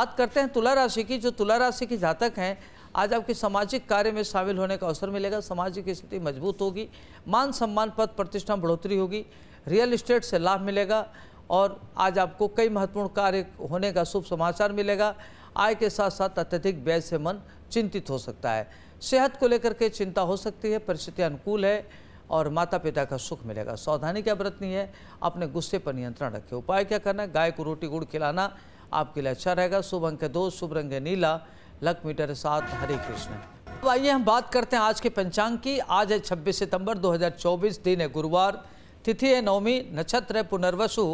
बात करते हैं तुला राशि की जो तुला राशि की जातक हैं आज आपके सामाजिक कार्य में शामिल होने का अवसर मिलेगा सामाजिक स्थिति मजबूत होगी मान सम्मान पद प्रतिष्ठा बढ़ोतरी होगी रियल इस्टेट से लाभ मिलेगा और आज आपको कई महत्वपूर्ण कार्य होने का शुभ समाचार मिलेगा आय के साथ साथ अत्यधिक व्यय से मन चिंतित हो सकता है सेहत को लेकर के चिंता हो सकती है परिस्थिति अनुकूल है और माता पिता का सुख मिलेगा सावधानी क्या बरतनी है अपने गुस्से पर नियंत्रण रखें उपाय क्या करना गाय को रोटी गुड़ खिलाना आपके लिए अच्छा रहेगा शुभ अंक दो शुभ रंग नीला लक मीटर सात हरे कृष्ण अब आइए हम बात करते हैं आज के पंचांग की आज है 26 सितंबर 2024 दिन है गुरुवार तिथि है नवमी नक्षत्र है पुनर्वसु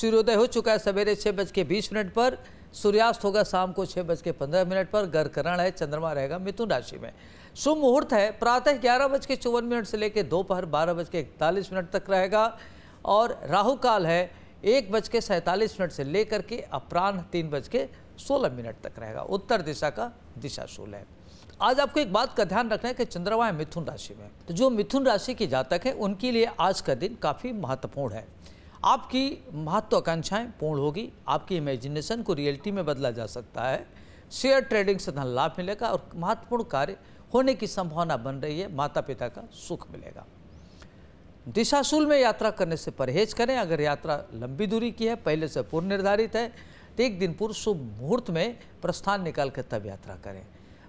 सूर्योदय हो चुका है सवेरे छः बज के बीस मिनट पर सूर्यास्त होगा शाम को छः बज के पंद्रह मिनट पर गर्करण है चंद्रमा रहेगा मिथुन राशि में शुभ मुहूर्त है प्रातः ग्यारह बज के चौवन मिनट से लेकर दोपहर बारह बज के इकतालीस मिनट तक रहेगा और राहु काल है एक बज के सैंतालीस मिनट से लेकर के अपराह्न तीन बज के सोलह मिनट तक रहेगा उत्तर दिशा का दिशाशूल है आज आपको एक बात का ध्यान रखना है कि चंद्रमा है मिथुन राशि में तो जो मिथुन राशि के जातक हैं उनके लिए आज का दिन काफ़ी महत्वपूर्ण है आपकी महत्वाकांक्षाएं पूर्ण होगी आपकी इमेजिनेशन को रियलिटी में बदला जा सकता है शेयर ट्रेडिंग से धन लाभ मिलेगा और महत्वपूर्ण कार्य होने की संभावना बन रही है माता पिता का सुख मिलेगा दिशाशूल में यात्रा करने से परहेज करें अगर यात्रा लंबी दूरी की है पहले से पूर्व निर्धारित है तो एक दिन पूर्व शुभ मुहूर्त में प्रस्थान निकाल कर तब यात्रा करें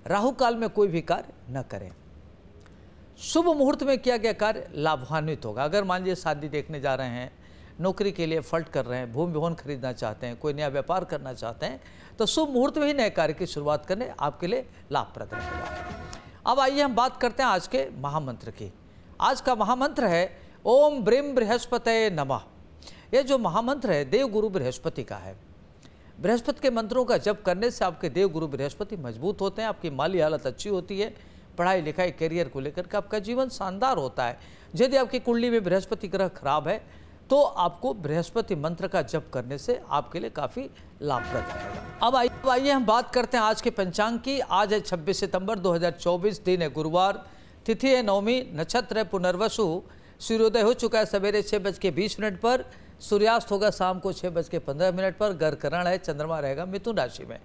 राहु काल में कोई भी कार्य न करें शुभ मुहूर्त में किया गया कार्य लाभान्वित होगा अगर मान लीजिए शादी देखने जा रहे हैं नौकरी के लिए फल्ट कर रहे हैं भूमि भवन खरीदना चाहते हैं कोई नया व्यापार करना चाहते हैं तो शुभ मुहूर्त में ही नए कार्य की शुरुआत करने आपके लिए लाभप्रद रहेगा अब आइए हम बात करते हैं आज के महामंत्र की आज का महामंत्र है ओम ब्रिम बृहस्पत नमः यह जो महामंत्र है देव गुरु बृहस्पति का है बृहस्पति के मंत्रों का जप करने से आपके देवगुरु बृहस्पति मजबूत होते हैं आपकी माली हालत अच्छी होती है पढ़ाई लिखाई करियर को लेकर के आपका जीवन शानदार होता है यदि आपकी कुंडली में बृहस्पति ग्रह खराब है तो आपको बृहस्पति मंत्र का जप करने से आपके लिए काफ़ी लाभप्रद अब आइए आइए हम बात करते हैं आज के पंचांग की आज है 26 सितंबर 2024 दिन है गुरुवार तिथि है नवमी नक्षत्र है पुनर्वसु सूर्योदय हो चुका है सवेरे छः बज के बीस मिनट पर सूर्यास्त होगा शाम को छः बज के पंद्रह मिनट पर गर्करण है चंद्रमा रहेगा मिथुन राशि में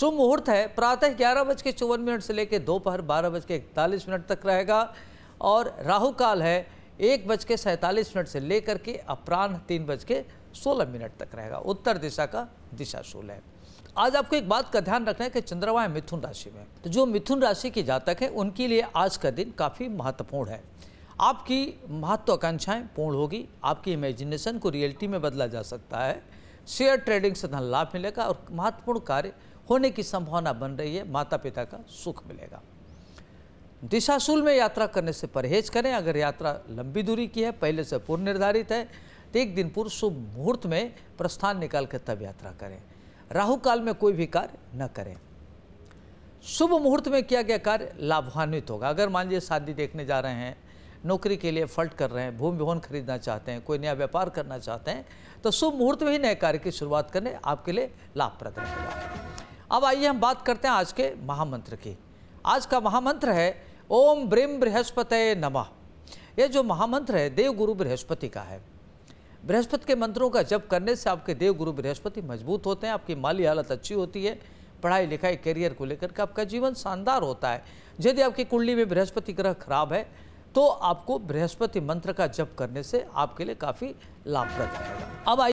शुभ मुहूर्त है प्रातः ग्यारह बज के चौवन मिनट से लेकर दोपहर बारह बज के इकतालीस मिनट तक रहेगा और राहु काल है एक बज के सैंतालीस मिनट से लेकर के अपराह्न तीन बज के सोलह मिनट तक रहेगा उत्तर दिशा का दिशाशूल है आज आपको एक बात का ध्यान रखना है कि चंद्रमा है मिथुन राशि में तो जो मिथुन राशि के जातक है उनके लिए आज का दिन काफ़ी महत्वपूर्ण है आपकी महत्वाकांक्षाएं पूर्ण होगी आपकी इमेजिनेशन को रियलिटी में बदला जा सकता है शेयर ट्रेडिंग से धन लाभ मिलेगा और महत्वपूर्ण कार्य होने की संभावना बन रही है माता पिता का सुख मिलेगा दिशाशूल में यात्रा करने से परहेज करें अगर यात्रा लंबी दूरी की है पहले से पूर्व निर्धारित है तो एक दिन पूर्व शुभ मुहूर्त में प्रस्थान निकाल कर तब यात्रा करें राहु काल में कोई भी कार्य न करें शुभ मुहूर्त में किया गया कार्य लाभान्वित होगा अगर मान लीजिए शादी देखने जा रहे हैं नौकरी के लिए फल्ट कर रहे हैं भूमि भवन खरीदना चाहते हैं कोई नया व्यापार करना चाहते हैं तो शुभ मुहूर्त में ही नए कार्य की शुरुआत करने आपके लिए लाभप्रद रहेगा अब आइए हम बात करते हैं आज के महामंत्र की आज का महामंत्र है ओम ब्रिम बृहस्पत नमः यह जो महामंत्र है देवगुरु बृहस्पति का है बृहस्पति के मंत्रों का जप करने से आपके देवगुरु बृहस्पति मजबूत होते हैं आपकी माली हालत अच्छी होती है पढ़ाई लिखाई करियर को लेकर के आपका जीवन शानदार होता है यदि आपकी कुंडली में बृहस्पति ग्रह खराब है तो आपको बृहस्पति मंत्र का जप करने से आपके लिए काफ़ी लाभप्रद रहेगा अब